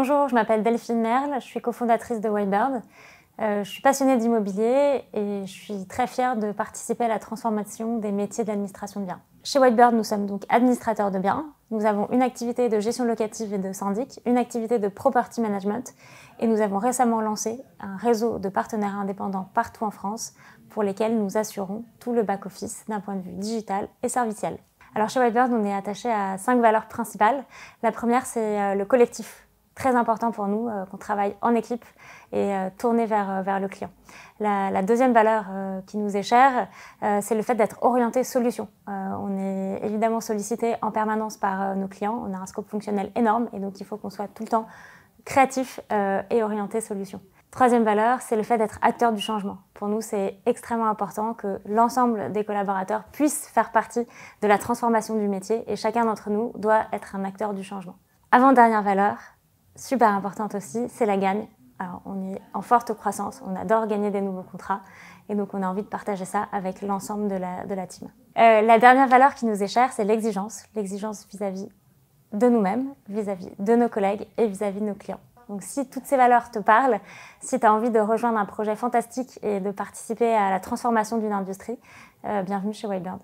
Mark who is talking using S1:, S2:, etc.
S1: Bonjour, je m'appelle Delphine Merle, je suis cofondatrice de Whitebird. Euh, je suis passionnée d'immobilier et je suis très fière de participer à la transformation des métiers de l'administration de biens. Chez Whitebird, nous sommes donc administrateurs de biens. Nous avons une activité de gestion locative et de syndic, une activité de property management et nous avons récemment lancé un réseau de partenaires indépendants partout en France pour lesquels nous assurons tout le back-office d'un point de vue digital et serviciel. Alors chez Whitebird, on est attaché à cinq valeurs principales. La première, c'est euh, le collectif très important pour nous euh, qu'on travaille en équipe et euh, tourné vers, euh, vers le client. La, la deuxième valeur qui nous est chère, c'est le fait d'être orienté solution. on est évidemment sollicité en permanence par nos clients. On a un scope fonctionnel énorme et donc il faut qu'on soit tout le temps créatif et orienté solution. Troisième valeur, c'est le fait d'être acteur du changement. Pour nous, c'est extrêmement important que l'ensemble des collaborateurs puissent faire partie de la transformation du métier et chacun d'entre nous doit être un acteur du changement. Avant-dernière valeur, super importante aussi, c'est la gagne. Alors, on est en forte croissance, on adore gagner des nouveaux contrats et donc on a envie de partager ça avec l'ensemble de la, team. Euh, la dernière valeur qui nous est chère, c'est l'exigence, l'exigence vis-à-vis de nous-mêmes, vis-à-vis de nos collègues et vis-à-vis de nos clients. Donc si toutes ces valeurs te parlent, si tu as envie de rejoindre un projet fantastique et de participer à la transformation d'une industrie, euh, bienvenue chez Wildbird.